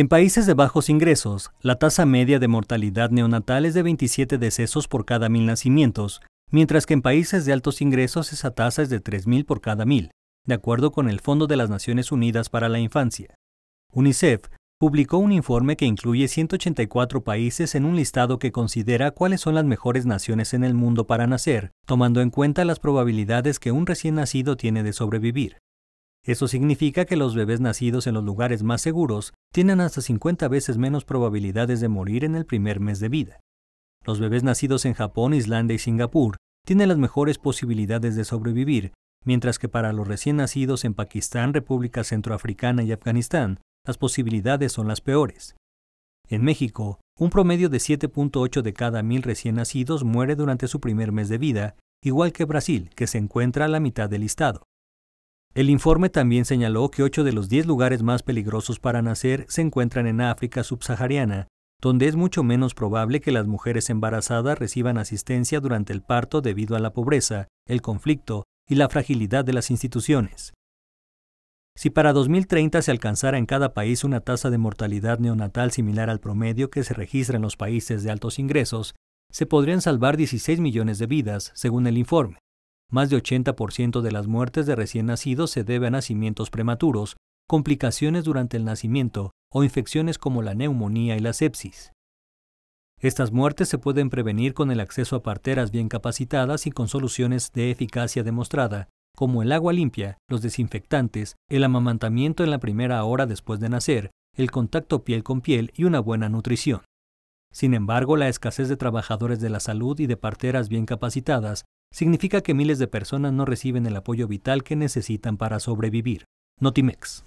En países de bajos ingresos, la tasa media de mortalidad neonatal es de 27 decesos por cada mil nacimientos, mientras que en países de altos ingresos esa tasa es de 3.000 por cada mil, de acuerdo con el Fondo de las Naciones Unidas para la Infancia. UNICEF publicó un informe que incluye 184 países en un listado que considera cuáles son las mejores naciones en el mundo para nacer, tomando en cuenta las probabilidades que un recién nacido tiene de sobrevivir. Eso significa que los bebés nacidos en los lugares más seguros tienen hasta 50 veces menos probabilidades de morir en el primer mes de vida. Los bebés nacidos en Japón, Islandia y Singapur tienen las mejores posibilidades de sobrevivir, mientras que para los recién nacidos en Pakistán, República Centroafricana y Afganistán, las posibilidades son las peores. En México, un promedio de 7.8 de cada mil recién nacidos muere durante su primer mes de vida, igual que Brasil, que se encuentra a la mitad del listado. El informe también señaló que 8 de los 10 lugares más peligrosos para nacer se encuentran en África subsahariana, donde es mucho menos probable que las mujeres embarazadas reciban asistencia durante el parto debido a la pobreza, el conflicto y la fragilidad de las instituciones. Si para 2030 se alcanzara en cada país una tasa de mortalidad neonatal similar al promedio que se registra en los países de altos ingresos, se podrían salvar 16 millones de vidas, según el informe. Más de 80% de las muertes de recién nacidos se debe a nacimientos prematuros, complicaciones durante el nacimiento o infecciones como la neumonía y la sepsis. Estas muertes se pueden prevenir con el acceso a parteras bien capacitadas y con soluciones de eficacia demostrada, como el agua limpia, los desinfectantes, el amamantamiento en la primera hora después de nacer, el contacto piel con piel y una buena nutrición. Sin embargo, la escasez de trabajadores de la salud y de parteras bien capacitadas significa que miles de personas no reciben el apoyo vital que necesitan para sobrevivir. Notimex.